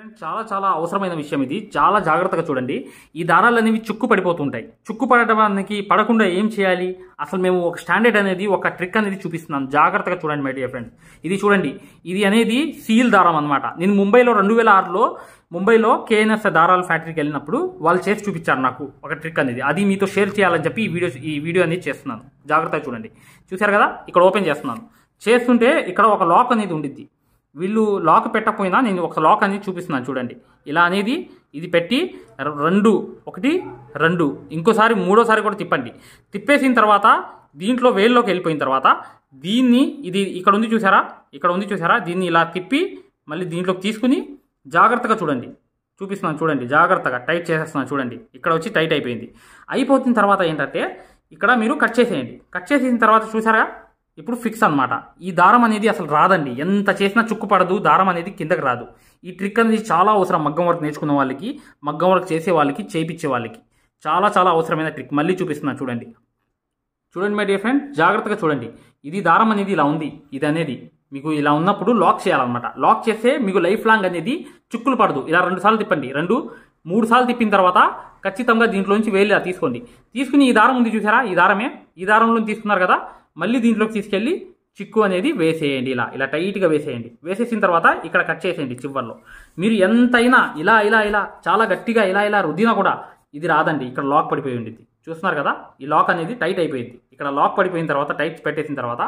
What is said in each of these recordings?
friend చాలా చాలా అవసరమైన విషయం ఇది చాలా జాగ్రత్తగా చూడండి ఈ దారాలు అనేవి చుక్కు పడిపోతుంటాయి చుక్కు పడటానికి పడకుండా ఏం చేయాలి అసలు మేము ఒక స్టాండర్డ్ అనేది ఒక ట్రిక్ అనేది చూపిస్తున్నాను జాగ్రత్తగా చూడండి మై డియర్ ఫ్రెండ్స్ ఇది చూడండి ఇది అనేది సీల్ దారం అనమాట నేను ముంబైలో రెండు వేల ఆరులో ముంబైలో కేఎన్ఎస్ దారాల ఫ్యాక్టరీకి వెళ్ళినప్పుడు వాళ్ళు చేసి చూపించారు నాకు ఒక ట్రిక్ అనేది అది మీతో షేర్ చేయాలని చెప్పి ఈ వీడియో ఈ వీడియో అనేది చేస్తున్నాను జాగ్రత్తగా చూడండి చూశారు కదా ఇక్కడ ఓపెన్ చేస్తున్నాను చేస్తుంటే ఇక్కడ ఒక లాక్ అనేది ఉండిద్ది వీళ్ళు లాక్ పెట్టకపోయినా నేను ఒక లాక్ అనేది చూపిస్తున్నాను చూడండి ఇలా అనేది ఇది పెట్టి రెండు ఒకటి రెండు ఇంకోసారి మూడోసారి కూడా తిప్పండి తిప్పేసిన తర్వాత దీంట్లో వేల్లోకి వెళ్ళిపోయిన తర్వాత దీన్ని ఇది ఇక్కడ ఉంది చూసారా ఇక్కడ ఉంది చూసారా దీన్ని ఇలా తిప్పి మళ్ళీ దీంట్లోకి తీసుకుని జాగ్రత్తగా చూడండి చూపిస్తున్నాను చూడండి జాగ్రత్తగా టైట్ చేసేస్తున్నాను చూడండి ఇక్కడ వచ్చి టైట్ అయిపోయింది అయిపోతున్న తర్వాత ఏంటంటే ఇక్కడ మీరు కట్ చేసేయండి కట్ చేసిన తర్వాత చూసారా ఇప్పుడు ఫిక్స్ అనమాట ఈ దారం అనేది అసలు రాదండి ఎంత చేసినా చుక్కు పడదు దారం అనేది కిందకి రాదు ఈ ట్రిక్ అనేది చాలా అవసరం మగ్గం వర్క్ నేర్చుకున్న వాళ్ళకి మగ్గం వర్క్ చేసే వాళ్ళకి చేయించే వాళ్ళకి చాలా చాలా అవసరమైన ట్రిక్ మళ్ళీ చూపిస్తున్నాను చూడండి చూడండి మై డియర్ ఫ్రెండ్ జాగ్రత్తగా చూడండి ఇది దారం అనేది ఇలా ఉంది ఇది అనేది మీకు ఇలా ఉన్నప్పుడు లాక్ చేయాలన్నమాట లాక్ చేస్తే మీకు లైఫ్ లాంగ్ అనేది చుక్కులు పడదు ఇలా రెండు సార్లు తిప్పండి రెండు మూడు సార్లు తిప్పిన తర్వాత ఖచ్చితంగా దీంట్లోంచి వేలు తీసుకోండి తీసుకుని ఈ దారం ఉంది చూసారా ఈ దారమే ఈ దారంలో తీసుకున్నారు కదా మళ్ళీ దీంట్లోకి తీసుకెళ్ళి చిక్కు అనేది వేసేయండి ఇలా ఇలా టైట్గా వేసేయండి వేసేసిన తర్వాత ఇక్కడ కట్ చేసేయండి చివర్లో మీరు ఎంతైనా ఇలా ఇలా ఇలా చాలా గట్టిగా ఇలా ఇలా రుద్దినా కూడా ఇది రాదండి ఇక్కడ లాక్ పడిపోయి ఉండిద్ది చూస్తున్నారు కదా ఈ లాక్ అనేది టైట్ అయిపోయింది ఇక్కడ లాక్ పడిపోయిన తర్వాత టైట్ పెట్టేసిన తర్వాత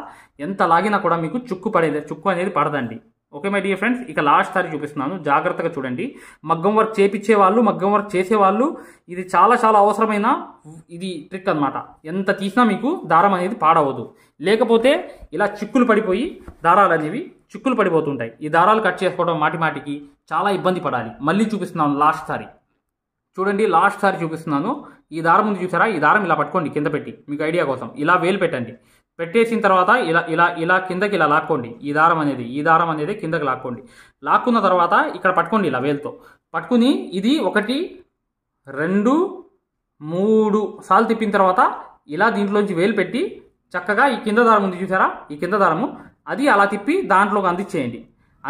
ఎంత లాగినా కూడా మీకు చుక్కు పడేది చుక్కు అనేది పడదండి ఓకే మై డియర్ ఫ్రెండ్స్ ఇక లాస్ట్ సారి చూపిస్తున్నాను జాగ్రత్తగా చూడండి మగ్గం వర్క్ చేపించే వాళ్ళు మగ్గం వర్క్ చేసేవాళ్ళు ఇది చాలా చాలా అవసరమైన ఇది ట్రిక్ అనమాట ఎంత తీసినా మీకు దారం అనేది పాడవదు లేకపోతే ఇలా చిక్కులు పడిపోయి దారాలు అనేవి చిక్కులు పడిపోతుంటాయి ఈ దారాలు కట్ చేసుకోవడం మాటి మాటికి చాలా ఇబ్బంది పడాలి మళ్ళీ చూపిస్తున్నాను లాస్ట్ సారి చూడండి లాస్ట్ సారి చూపిస్తున్నాను ఈ దారం ముందు చూసారా ఈ దారం ఇలా పట్టుకోండి కింద పెట్టి మీకు ఐడియా కోసం ఇలా వేలు పెట్టండి పెట్టేసిన తర్వాత ఇలా ఇలా ఇలా కిందకి ఇలా లాక్కోండి ఈ దారం అనేది ఈ దారం అనేది కిందకి లాక్కోండి లాక్కున్న తర్వాత ఇక్కడ పట్టుకోండి ఇలా వేలుతో పట్టుకుని ఇది ఒకటి రెండు మూడు సార్లు తిప్పిన తర్వాత ఇలా దీంట్లోంచి వేలు పెట్టి చక్కగా ఈ కింద దారం ఉంది చూసారా ఈ కింద దారము అది అలా తిప్పి దాంట్లోకి అందించేయండి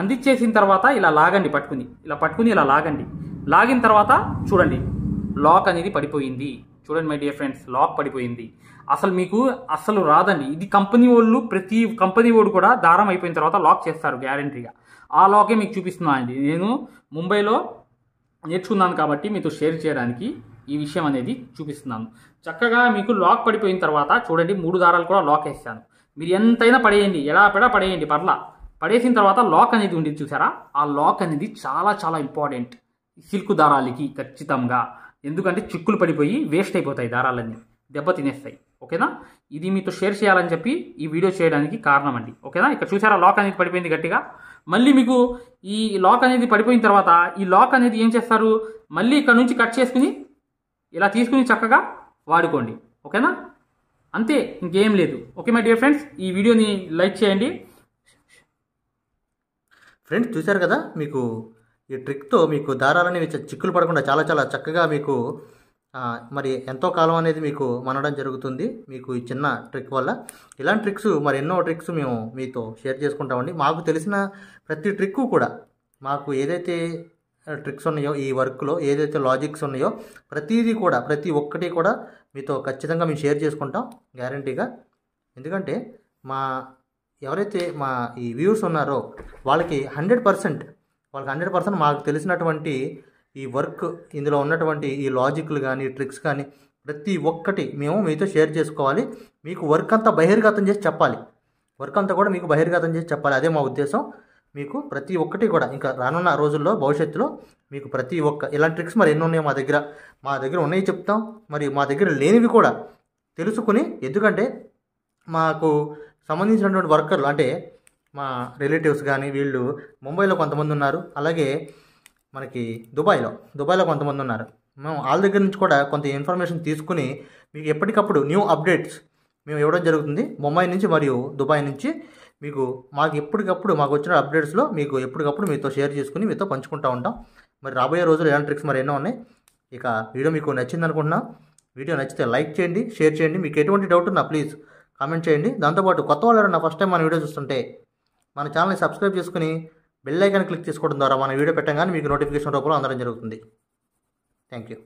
అందించేసిన తర్వాత ఇలా లాగండి పట్టుకుని ఇలా పట్టుకుని ఇలా లాగండి లాగిన తర్వాత చూడండి లాక్ అనేది పడిపోయింది చూడండి మై డియర్ ఫ్రెండ్స్ లాక్ పడిపోయింది అసలు మీకు అసలు రాదండి ఇది కంపెనీ వాళ్ళు ప్రతి కంపెనీ వాడు కూడా దారం అయిపోయిన తర్వాత లాక్ చేస్తారు గ్యారంటీగా ఆ లాకే మీకు అండి నేను ముంబైలో నేర్చుకున్నాను కాబట్టి మీతో షేర్ చేయడానికి ఈ విషయం అనేది చూపిస్తున్నాను చక్కగా మీకు లాక్ పడిపోయిన తర్వాత చూడండి మూడు దారాలు కూడా లాక్ వేసాను మీరు ఎంతైనా పడేయండి ఎలా పెడా పడేయండి పర్లా పడేసిన తర్వాత లాక్ అనేది ఉండేది చూసారా ఆ లాక్ అనేది చాలా చాలా ఇంపార్టెంట్ సిల్క్ దారాలకి ఖచ్చితంగా ఎందుకంటే చిక్కులు పడిపోయి వేస్ట్ అయిపోతాయి దారాలన్నీ దెబ్బ తినేస్తాయి ఓకేనా ఇది మీతో షేర్ చేయాలని చెప్పి ఈ వీడియో చేయడానికి కారణం అండి ఓకేనా ఇక్కడ చూసారా లాక్ అనేది పడిపోయింది గట్టిగా మళ్ళీ మీకు ఈ లాక్ అనేది పడిపోయిన తర్వాత ఈ లాక్ అనేది ఏం చేస్తారు మళ్ళీ ఇక్కడ నుంచి కట్ చేసుకుని ఇలా తీసుకుని చక్కగా వాడుకోండి ఓకేనా అంతే ఇంకేం లేదు ఓకే మై డియర్ ఫ్రెండ్స్ ఈ వీడియోని లైక్ చేయండి ఫ్రెండ్స్ చూశారు కదా మీకు ఈ ట్రిక్తో మీకు దారాలని చిక్కులు పడకుండా చాలా చాలా చక్కగా మీకు మరి ఎంతో కాలం అనేది మీకు మనడం జరుగుతుంది మీకు ఈ చిన్న ట్రిక్ వల్ల ఇలాంటి ట్రిక్స్ మరి ఎన్నో ట్రిక్స్ మేము మీతో షేర్ చేసుకుంటామండి మాకు తెలిసిన ప్రతి ట్రిక్ కూడా మాకు ఏదైతే ట్రిక్స్ ఉన్నాయో ఈ వర్క్లో ఏదైతే లాజిక్స్ ఉన్నాయో ప్రతిదీ కూడా ప్రతి ఒక్కటి కూడా మీతో ఖచ్చితంగా మేము షేర్ చేసుకుంటాం గ్యారంటీగా ఎందుకంటే మా ఎవరైతే మా ఈ వ్యూస్ ఉన్నారో వాళ్ళకి హండ్రెడ్ పర్సెంట్ వాళ్ళకి హండ్రెడ్ పర్సెంట్ మాకు తెలిసినటువంటి ఈ వర్క్ ఇందులో ఉన్నటువంటి ఈ లాజిక్లు కానీ ట్రిక్స్ కానీ ప్రతి ఒక్కటి మేము మీతో షేర్ చేసుకోవాలి మీకు వర్క్ అంతా బహిర్గతం చేసి చెప్పాలి వర్క్ అంతా కూడా మీకు బహిర్గతం చేసి చెప్పాలి అదే మా ఉద్దేశం మీకు ప్రతి ఒక్కటి కూడా ఇంకా రానున్న రోజుల్లో భవిష్యత్తులో మీకు ప్రతి ఒక్క ఇలాంటి ట్రిక్స్ మరి ఎన్ని ఉన్నాయో మా దగ్గర మా దగ్గర ఉన్నాయి చెప్తాం మరి మా దగ్గర లేనివి కూడా తెలుసుకుని ఎందుకంటే మాకు సంబంధించినటువంటి వర్కర్లు అంటే మా రిలేటివ్స్ కానీ వీళ్ళు ముంబైలో కొంతమంది ఉన్నారు అలాగే మనకి దుబాయ్లో దుబాయ్లో కొంతమంది ఉన్నారు మేము వాళ్ళ దగ్గర నుంచి కూడా కొంత ఇన్ఫర్మేషన్ తీసుకుని మీకు ఎప్పటికప్పుడు న్యూ అప్డేట్స్ మేము ఇవ్వడం జరుగుతుంది ముంబై నుంచి మరియు దుబాయ్ నుంచి మీకు మాకు ఎప్పటికప్పుడు మాకు వచ్చిన అప్డేట్స్లో మీకు ఎప్పటికప్పుడు మీతో షేర్ చేసుకుని మీతో పంచుకుంటూ ఉంటాం మరి రాబోయే రోజులు ఎలాంటి ట్రిక్స్ మరి ఎన్నో ఉన్నాయి ఇక వీడియో మీకు నచ్చింది అనుకుంటున్నా వీడియో నచ్చితే లైక్ చేయండి షేర్ చేయండి మీకు ఎటువంటి డౌట్ ఉన్నా ప్లీజ్ కామెంట్ చేయండి దాంతోపాటు కొత్త వాళ్ళు ఫస్ట్ టైం మన వీడియో చూస్తుంటే మన ఛానల్ని సబ్స్క్రైబ్ చేసుకుని బెల్ ఐకాన్ క్లిక్ చేసుకోవడం ద్వారా మన వీడియో పెట్టగానే మీకు నోటిఫికేషన్ రూపంలో అందడం జరుగుతుంది థ్యాంక్ యూ